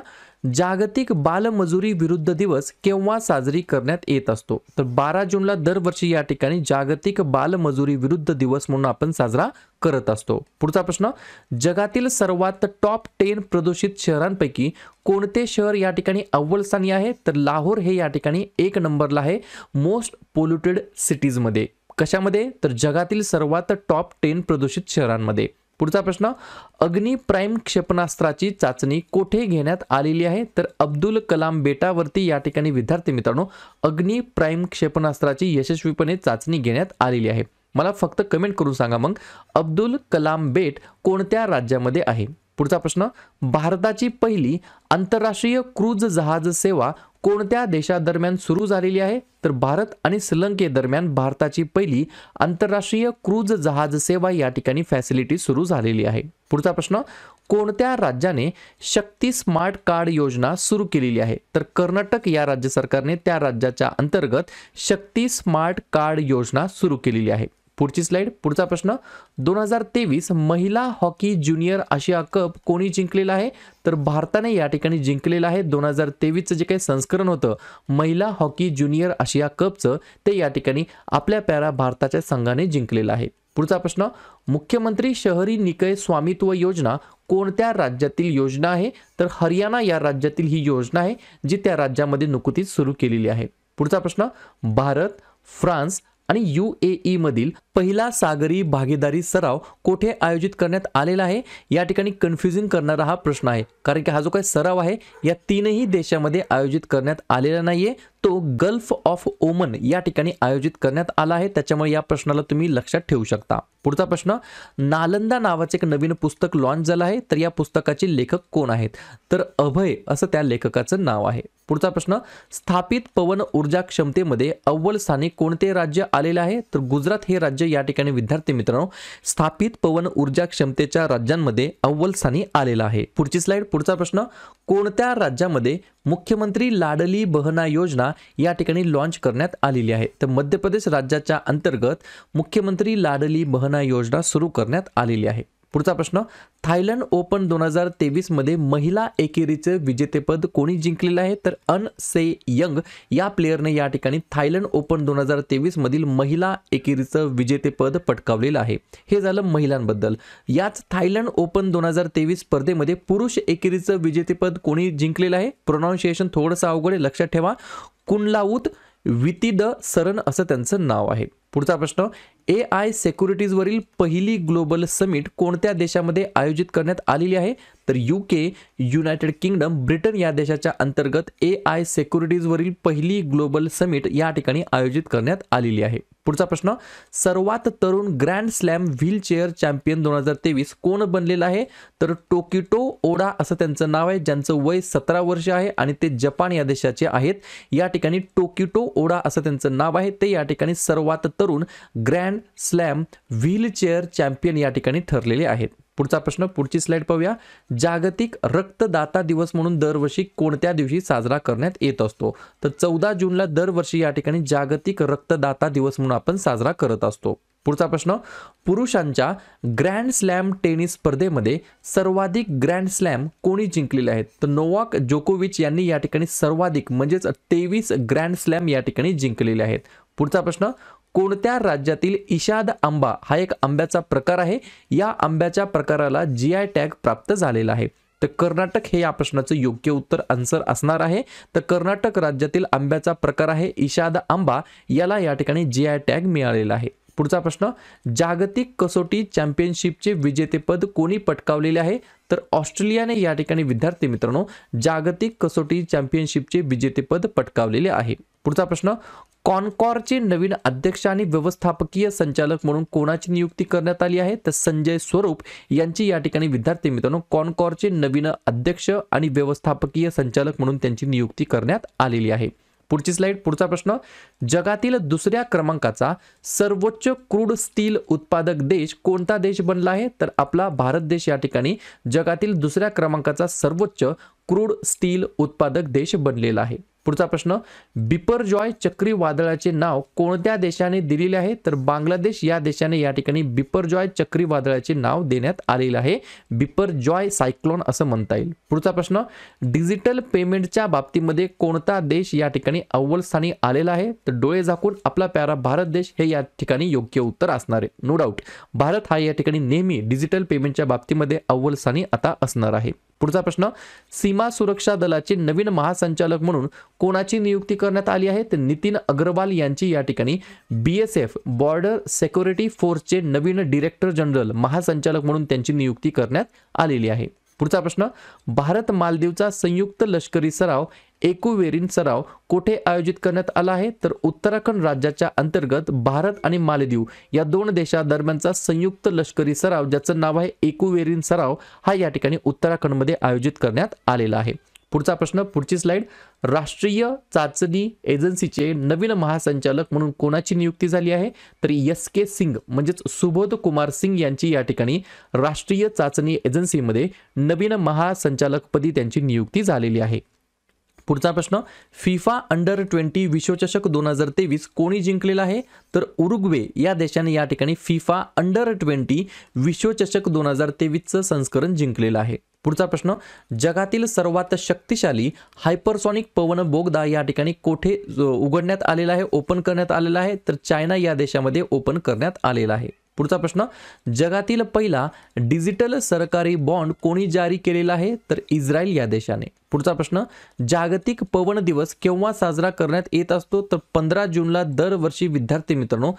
जागतिक बालमजुरी विरुद्ध दिवस केव्हा साजरी करण्यात येत असतो तर बारा जूनला दरवर्षी या ठिकाणी जागतिक बालमजुरी विरुद्ध दिवस म्हणून आपण साजरा करत असतो पुढचा प्रश्न जगातील सर्वात टॉप टेन प्रदूषित शहरांपैकी कोणते शहर या ठिकाणी अव्वल स्थानी आहे तर लाहोर हे या ठिकाणी एक नंबरला आहे मोस्ट पोल्युटेड सिटीजमध्ये कशामध्ये तर जगातील सर्वात टॉप टेन प्रदूषित शहरांमध्ये पुढचा प्रश्न अग्नि प्राईम क्षेपणास्त्राची चाचणी कोठे घेण्यात आलेली आहे तर अब्दुल कलाम बेटावरती या ठिकाणी विद्यार्थी मित्रांनो अग्नि प्राईम क्षेपणास्त्राची यशस्वीपणे चाचणी घेण्यात आलेली आहे मला फक्त कमेंट करून सांगा मग अब्दुल कलाम बेट कोणत्या राज्यामध्ये आहे पुढचा प्रश्न भारताची पहिली आंतरराष्ट्रीय क्रूज जहाज सेवा कोणत्या देशादरम्यान सुरू झालेली आहे तर भारत आणि श्रीलंकेदरम्यान भारताची पहिली आंतरराष्ट्रीय क्रूज जहाज सेवा या ठिकाणी फॅसिलिटी सुरू झालेली आहे पुढचा प्रश्न कोणत्या राज्याने शक्ती स्मार्ट कार्ड योजना सुरू केलेली आहे तर कर्नाटक या राज्य सरकारने त्या राज्याच्या अंतर्गत शक्ती स्मार्ट कार्ड योजना सुरू केलेली आहे पुढची स्लाइड पुढचा प्रश्न दोन हजार तेवीस महिला हॉकी ज्युनियर आशिया कप कोणी जिंकलेला आहे तर भारताने या ठिकाणी जिंकलेला आहे दोन हजार तेवीसचं जे काही संस्करण होतं महिला हॉकी ज्युनियर आशिया कपचं ते या ठिकाणी आपल्या पॅरा भारताच्या संघाने जिंकलेलं आहे पुढचा प्रश्न मुख्यमंत्री शहरी निकय स्वामित्व योजना कोणत्या राज्यातील योजना आहे तर हरियाणा या राज्यातील ही योजना आहे जी त्या राज्यामध्ये नुकतीच सुरू केलेली आहे पुढचा प्रश्न भारत फ्रान्स आणि यू ए मधील पहिला सागरी भागीदारी सराव कोठे आयोजित करण्यात आलेला आहे या ठिकाणी कन्फ्युजिंग करणारा हा प्रश्न आहे कारण की हा जो काही सराव आहे या तीनही देशामध्ये आयोजित करण्यात आलेला नाहीये तो गल्फ ऑफ ओमन या ठिकाणी आयोजित करण्यात आला आहे त्याच्यामुळे या प्रश्नाला तुम्ही लक्षात ठेवू शकता पुढचा प्रश्न नालंदा नावाचे एक नवीन पुस्तक लॉन्च झालं आहे तर या पुस्तकाचे लेखक कोण आहेत तर अभय असं त्या लेखकाचं नाव आहे पुढचा प्रश्न स्थापित पवन ऊर्जा क्षमतेमध्ये अव्वल स्थानी कोणते राज्य आलेले आहे तर गुजरात हे राज्य राज्य म्हणजे या ठिकाणी विद्यार्थी मित्रांनो स्थापित पवन ऊर्जा क्षमतेच्या राज्यांमध्ये अव्वल स्थानी आलेला आहे पुढची स्लाइड पुढचा प्रश्न कोणत्या राज्यामध्ये मुख्यमंत्री लाडली बहना योजना या ठिकाणी लॉन्च करण्यात आलेली आहे तर मध्य प्रदेश राज्याच्या अंतर्गत मुख्यमंत्री लाडली बहना योजना सुरू करण्यात आलेली आहे पुढचा प्रश्न थायलंड ओपन दोन हजार तेवीसमध्ये महिला एकेरीचं विजेतेपद कोणी जिंकलेलं आहे तर अन से यंग या प्लेयरने या ठिकाणी थायलंड ओपन दोन हजार तेवीसमधील महिला एकेरीचं विजेतेपद पटकावलेलं आहे हे झालं महिलांबद्दल याच थायलंड ओपन दोन हजार तेवीस स्पर्धेमध्ये पुरुष एकेरीचं विजेतेपद कोणी जिंकलेलं आहे प्रोनाऊन्सिएशन थोडंसं अवघड आहे लक्षात ठेवा विती वितिद सरन असं त्यांचं नाव आहे पुढचा प्रश्न ए आय सेक्युरिटीजवरील पहिली ग्लोबल समिट कोणत्या देशामध्ये आयोजित करण्यात आलेली आहे तर U K United Kingdom Britain या देशाच्या अंतर्गत ए आय सेक्युरिटीजवरील पहिली ग्लोबल समिट या ठिकाणी आयोजित करण्यात आलेली आहे पुढचा प्रश्न सर्वात तरुण ग्रँड स्लॅम व्हीलचेअर चॅम्पियन दोन हजार तेवीस कोण बनलेला आहे तर टोकिटो ओडा असं त्यांचं नाव आहे ज्यांचं वय सतरा वर्ष आहे आणि ते जपान या देशाचे आहेत या ठिकाणी टोकिटो ओडा असं त्यांचं नाव आहे ते या ठिकाणी सर्वात तरुण ग्रँड स्लॅम व्हीलचेअर चॅम्पियन या ठिकाणी ठरलेले आहेत पुढचा प्रश्न पुढची स्लाइड पाहूया जागतिक रक्तदाता दिवस म्हणून दरवर्षी कोणत्या दिवशी साजरा करण्यात येत असतो तर चौदा जूनला दरवर्षी या ठिकाणी जागतिक रक्तदाता दिवस म्हणून आपण साजरा करत असतो पुढचा प्रश्न पुरुषांच्या ग्रँड स्लॅम टेनिस स्पर्धेमध्ये सर्वाधिक ग्रँड स्लॅम कोणी जिंकलेले आहेत तर नोवाक जोकोविच यांनी या ठिकाणी सर्वाधिक म्हणजेच तेवीस ग्रँड स्लॅम या ठिकाणी जिंकलेले आहेत पुढचा प्रश्न कोणत्या राज्यातील इशाद आंबा हा एक आंब्याचा प्रकार आहे या आंब्याच्या प्रकाराला जी आय टॅग प्राप्त झालेला आहे तर कर्नाटक हे या प्रश्नाचं योग्य उत्तर आन्सर असणार आहे तर कर्नाटक राज्यातील आंब्याचा प्रकार आहे इशाद आंबा याला या ठिकाणी जी आय टॅग मिळालेला आहे पुढचा प्रश्न जागतिक कसोटी चॅम्पियनशिपचे विजेतेपद कोणी पटकावलेले आहे तर ऑस्ट्रेलियाने या ठिकाणी विद्यार्थी मित्रांनो जागतिक कसोटी चॅम्पियनशिपचे विजेतेपद पटकावलेले आहे पुढचा प्रश्न कॉनकॉरचे नवीन अध्यक्ष आणि व्यवस्थापकीय संचालक म्हणून कोणाची नियुक्ती करण्यात आली आहे तर संजय स्वरूप यांची या ठिकाणी विद्यार्थी मित्रांनो कॉनकॉरचे नवीन अध्यक्ष आणि व्यवस्थापकीय संचालक म्हणून त्यांची नियुक्ती करण्यात आलेली आहे पुढची स्लाइड पुढचा प्रश्न जगातील दुसऱ्या क्रमांकाचा सर्वोच्च क्रूड स्टील उत्पादक देश कोणता देश बनला आहे तर आपला भारत देश या ठिकाणी जगातील दुसऱ्या क्रमांकाचा सर्वोच्च क्रूड स्टील उत्पादक देश बनलेला आहे पुढचा प्रश्न बिपरजॉय चक्रीवादळाचे नाव कोणत्या देशाने दिलेले आहे तर बांगलादेश या देशाने या ठिकाणी बिपरजॉय चक्रीवादळाचे नाव देण्यात आलेले आहे बिपरजॉय सायक्लोन असं म्हणता येईल पुढचा प्रश्न डिजिटल पेमेंटच्या बाबतीमध्ये कोणता देश या ठिकाणी अव्वल स्थानी आलेला आहे तर डोळे झाकून आपला प्यारा भारत देश हे या ठिकाणी योग्य उत्तर असणार आहे नो डाऊट भारत हा या ठिकाणी नेहमी डिजिटल पेमेंटच्या बाबतीमध्ये अव्वल स्थानी आता असणार आहे पुढचा प्रश्न सीमा सुरक्षा दलाचे नवीन महासंचालक म्हणून कोणाची नियुक्ती करण्यात आली आहे तर नितीन अग्रवाल यांची या ठिकाणी B S F border security फोर्सचे नवीन डिरेक्टर जनरल महासंचालक म्हणून त्यांची नियुक्ती करण्यात आलेली आहे पुढचा प्रश्न भारत मालदीवचा संयुक्त लष्करी सराव एकुवेरीन सराव कोठे आयोजित करण्यात आला आहे तर उत्तराखंड राज्याच्या अंतर्गत भारत आणि मालदीव या दोन देशादरम्यानचा संयुक्त लष्करी सराव ज्याचं नाव आहे एकुवेरीन सराव हा या ठिकाणी उत्तराखंडमध्ये आयोजित करण्यात आलेला आहे पुढचा प्रश्न पुढची स्लाइड राष्ट्रीय चाचणी एजन्सीचे नवीन महासंचालक म्हणून कोणाची नियुक्ती झाली आहे तर एस के सिंग म्हणजेच सुबोध कुमार सिंग यांची या ठिकाणी राष्ट्रीय चाचणी एजन्सीमध्ये नवीन महासंचालकपदी त्यांची नियुक्ती झालेली आहे पुढचा प्रश्न फिफा अंडर ट्वेंटी विश्वचषक दोन हजार तेवीस कोणी जिंकलेला आहे तर उरुग्वे या देशाने या ठिकाणी फिफा अंडर ट्वेंटी विश्वचषक दोन हजार तेवीसचं संस्करण जिंकलेलं आहे पुढचा प्रश्न जगातील सर्वात शक्तिशाली हायपरसॉनिक पवन बोगदा या ठिकाणी कोठे उघडण्यात आलेला आहे ओपन करण्यात आलेला आहे तर चायना या देशामध्ये ओपन करण्यात आलेला आहे पुढचा प्रश्न जगातील पहिला डिजिटल सरकारी बॉन्ड कोणी जारी केलेला आहे तर इस्रायल या देशाने पुढचा प्रश्न जागतिक पवन दिवस केव्हा साजरा करण्यात येत असतो तर पंधरा जूनला दरवर्षी विद्यार्थी मित्रांनो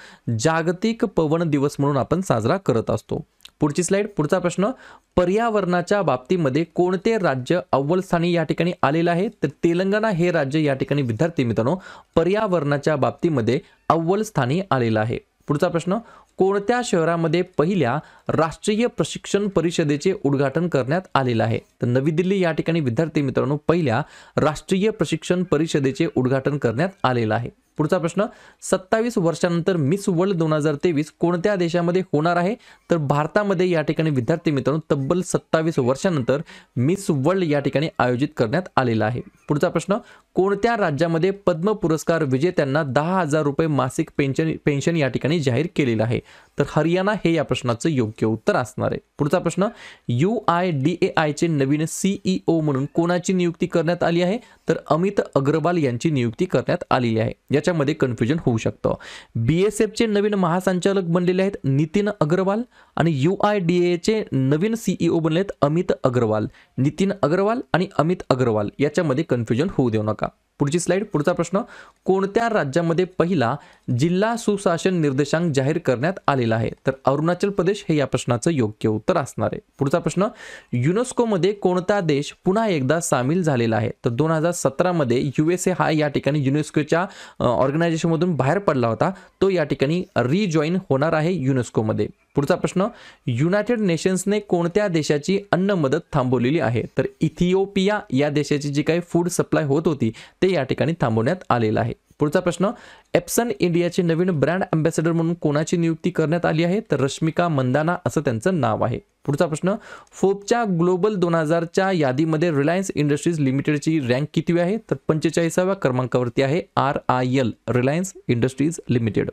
जागतिक पवन दिवस म्हणून आपण साजरा करत असतो पुढची स्लाईड पुढचा प्रश्न पर्यावरणाच्या बाबतीमध्ये कोणते राज्य अव्वल स्थानी या ठिकाणी आलेलं आहे तर तेलंगणा हे राज्य या ठिकाणी विद्यार्थी मित्रांनो पर्यावरणाच्या बाबतीमध्ये अव्वल स्थानी आलेलं आहे पुढचा प्रश्न कोणत्या शहरामध्ये पहिल्या राष्ट्रीय प्रशिक्षण परिषदेचे उद्घाटन करण्यात आलेलं आहे तर नवी दिल्ली या ठिकाणी विद्यार्थी मित्रांनो पहिल्या राष्ट्रीय प्रशिक्षण परिषदेचे उद्घाटन करण्यात आलेलं आहे पुढचा प्रश्न सत्तावीस वर्षानंतर मिस वर्ल्ड दोन हजार तेवीस कोणत्या देशामध्ये होणार आहे तर भारतामध्ये या ठिकाणी विद्यार्थी मित्रांनो तब्बल सत्तावीस वर्षानंतर मिस वर्ल्ड या ठिकाणी आयोजित करण्यात आलेला आहे पुढचा प्रश्न कोणत्या राज्यामध्ये पद्म पुरस्कार विजेत्यांना दहा हजार रुपये मासिक पेन्शन पेन्शन या ठिकाणी जाहीर केलेलं आहे तर हरियाणा हे या प्रश्नाचं योग्य उत्तर असणार आहे पुढचा प्रश्न यू आय डी ए आयचे नवीन सीईओ e म्हणून कोणाची नियुक्ती करण्यात आली आहे तर अमित अग्रवाल यांची नियुक्ती करण्यात आलेली आहे याच्यामध्ये कन्फ्युजन होऊ शकतं बी एस एफचे नवीन महासंचालक बनलेले आहेत नितीन अग्रवाल आणि यू आय डी एचे नवीन सीईओ e बनले आहेत अमित अग्रवाल नितीन अग्रवाल आणि अमित अग्रवाल याच्यामध्ये कन्फ्युजन होऊ देऊ नका पुढची स्लाईड पुढचा प्रश्न कोणत्या राज्यामध्ये पहिला जिल्हा सुशासन निर्देशांक जाहीर करण्यात आलेला आहे तर अरुणाचल प्रदेश हे या प्रश्नाचं योग्य उत्तर असणार आहे पुढचा प्रश्न युनेस्कोमध्ये कोणता देश पुन्हा एकदा सामील झालेला आहे तर दोन हजार सतरामध्ये यू हा या ठिकाणी युनेस्कोच्या ऑर्गनायझेशनमधून बाहेर पडला होता तो या ठिकाणी रिजॉईन होणार आहे युनेस्कोमध्ये पुढचा प्रश्न युनायटेड नेशन्सने कोणत्या देशाची अन्न मदत थांबवलेली आहे तर इथिओपिया या देशाची जी काही फूड सप्लाय होत होती ते या ठिकाणी थांबवण्यात आलेलं आहे पुढचा प्रश्न एप्सन इंडियाचे नवीन ब्रँड अँबॅसेडर म्हणून कोणाची नियुक्ती करण्यात आली आहे तर रश्मिका मंदाना असं त्यांचं नाव आहे पुढचा प्रश्न फोपच्या ग्लोबल दोन हजारच्या यादीमध्ये रिलायन्स इंडस्ट्रीज लिमिटेडची रँक किती आहे तर पंचेचाळीसाव्या क्रमांकावरती आहे R I L Reliance Industries Limited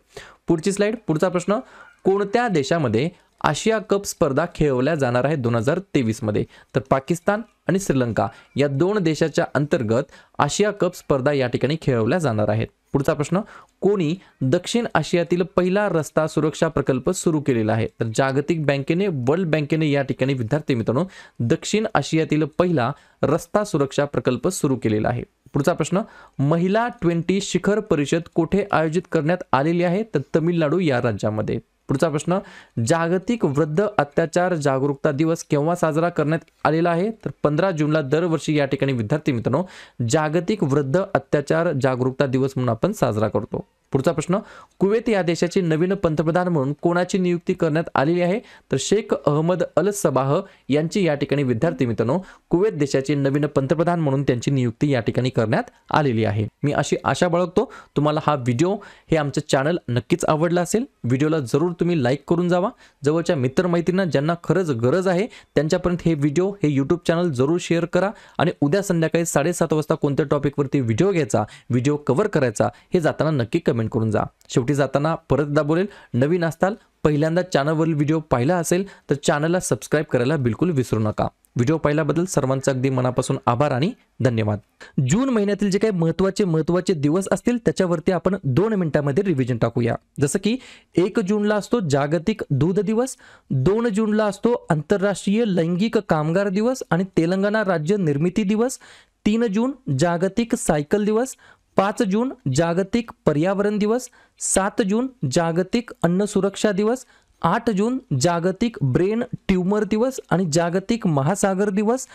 पुढची स्लाइड पुढचा प्रश्न कोणत्या देशामध्ये आशिया कप स्पर्धा खेळवल्या जाणार आहेत दोन हजार तेवीसमध्ये तर पाकिस्तान आणि श्रीलंका या दोन देशाच्या अंतर्गत आशिया कप स्पर्धा या ठिकाणी खेळवल्या जाणार आहेत पुढचा प्रश्न कोणी दक्षिण आशियातील पहिला रस्ता सुरक्षा प्रकल्प सुरू केलेला आहे तर जागतिक बँकेने वर्ल्ड बँकेने या ठिकाणी विद्यार्थी मित्रांनो दक्षिण आशियातील पहिला रस्ता सुरक्षा प्रकल्प सुरू केलेला आहे पुढचा प्रश्न महिला ट्वेंटी शिखर परिषद कुठे आयोजित करण्यात आलेली आहे तर तमिळनाडू या राज्यामध्ये पुढचा प्रश्न जागतिक वृद्ध अत्याचार जागरूकता दिवस केव्हा साजरा करण्यात आलेला आहे तर पंधरा जूनला दरवर्षी या ठिकाणी विद्यार्थी मित्रांनो जागतिक वृद्ध अत्याचार जागरूकता दिवस म्हणून आपण साजरा करतो पुढचा प्रश्न कुवेत या देशाचे नवीन पंतप्रधान म्हणून कोणाची नियुक्ती करण्यात आलेली आहे तर शेख अहमद अल सबाह यांची या ठिकाणी विद्यार्थी मित्रांनो कुवेत देशाचे नवीन पंतप्रधान म्हणून त्यांची नियुक्ती या ठिकाणी करण्यात आलेली आहे मी अशी आशा बाळगतो तुम्हाला हा व्हिडिओ हे आमचं चॅनल नक्कीच आवडला असेल व्हिडिओला जरूर तुम्ही लाईक करून जावा जवळच्या मित्रमैत्रींना ज्यांना खरंच गरज आहे त्यांच्यापर्यंत हे व्हिडिओ हे यूट्यूब चॅनल जरूर शेअर करा आणि उद्या संध्याकाळी साडेसात वाजता कोणत्या टॉपिकवरती व्हिडिओ घ्यायचा व्हिडिओ कव्हर करायचा हे जाताना नक्की कमी कमेंट करून जा शेवटी जाताना परत एकदा बोलेल नवीन असताल पहिल्यांदा चॅनलवरील व्हिडिओ पाहिला असेल तर चॅनलला सबस्क्राईब करायला बिलकुल विसरू नका व्हिडिओ पाहिल्याबद्दल सर्वांचा अगदी मनापासून आभार आणि धन्यवाद जून महिन्यातील जे काही महत्वाचे महत्त्वाचे दिवस असतील त्याच्यावरती आपण दोन मिनिटांमध्ये रिव्हिजन टाकूया जसं की एक जूनला असतो जागतिक दूध दिवस दोन जूनला असतो आंतरराष्ट्रीय लैंगिक कामगार दिवस आणि तेलंगणा राज्य निर्मिती दिवस तीन जून जागतिक सायकल दिवस पाच जून जागतिक पर्यावरण दिवस सात जून जागतिक अन्न सुरक्षा दिवस आठ जून जागतिक ब्रेन ट्यूमर दिवस आणि जागतिक महासागर दिवस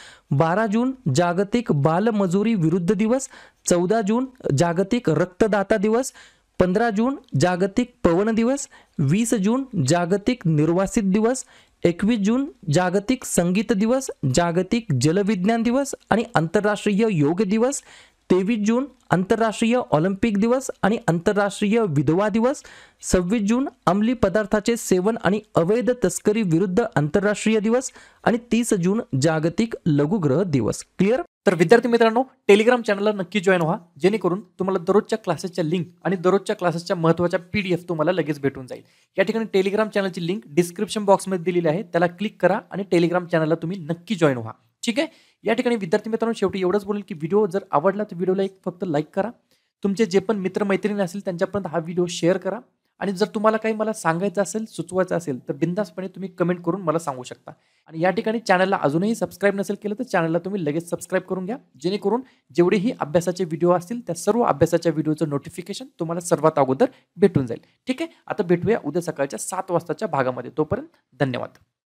बारा जून जागतिक बालमजुरी विरुद्ध दिवस चौदा जून जागतिक रक्तदाता दिवस पंधरा जून जागतिक पवन दिवस वीस जून जागतिक निर्वासित दिवस एकवीस जून जागतिक संगीत दिवस जागतिक जलविज्ञान दिवस आणि आंतरराष्ट्रीय योग दिवस तेवीस जून आंतरराष्ट्रीय ऑलिम्पिक दिवस आणि आंतरराष्ट्रीय विधवा दिवस सव्वीस जून अंमली पदार्थाचे सेवन आणि अवैध तस्करी विरुद्ध आंतरराष्ट्रीय दिवस आणि तीस जून जागतिक लघुग्रह दिवस क्लिअर तर विद्यार्थी मित्रांनो टेलिग्राम चॅनलला नक्की जॉईन व्हा जेणेकरून तुम्हाला दररोजच्या क्लासेसच्या लिंक आणि दररोजच्या क्लासेसच्या महत्त्वाच्या पी डी एफ तुम्हाला लगेच भेटून जाईल या ठिकाणी टेलिग्राम चॅनलची लिंक डिस्क्रिप्शन बॉक्समध्ये दिलेली आहे त्याला क्लिक करा आणि टेलिग्राम चॅनलला तुम्ही नक्की जॉईन व्हा ठीक आहे या ठिकाणी विद्यार्थी मित्रांनो शेवटी एवढंच बोलेल की व्हिडिओ जर आवडला तर व्हिडिओला एक फक्त लाईक करा तुमचे जे पण मित्रमैत्रिणी असतील त्यांच्यापर्यंत हा व्हिडिओ शेअर करा आणि जर तुम्हाला काही मला सांगायचं असेल सुचवायचं असेल तर बिंदासपणे तुम्ही कमेंट करून मला सांगू शकता आणि या ठिकाणी चॅनलला अजूनही सबस्क्राईब नसेल केलं तर चॅनलला तुम्ही लगेच सबस्क्राईब करून घ्या जेणेकरून जेवढेही अभ्यासाचे व्हिडिओ असतील त्या सर्व अभ्यासाच्या व्हिडिओचं नोटिफिकेशन तुम्हाला सर्वात अगोदर भेटून जाईल ठीक आहे आता भेटूया उद्या सकाळच्या सात वाजताच्या भागामध्ये तोपर्यंत धन्यवाद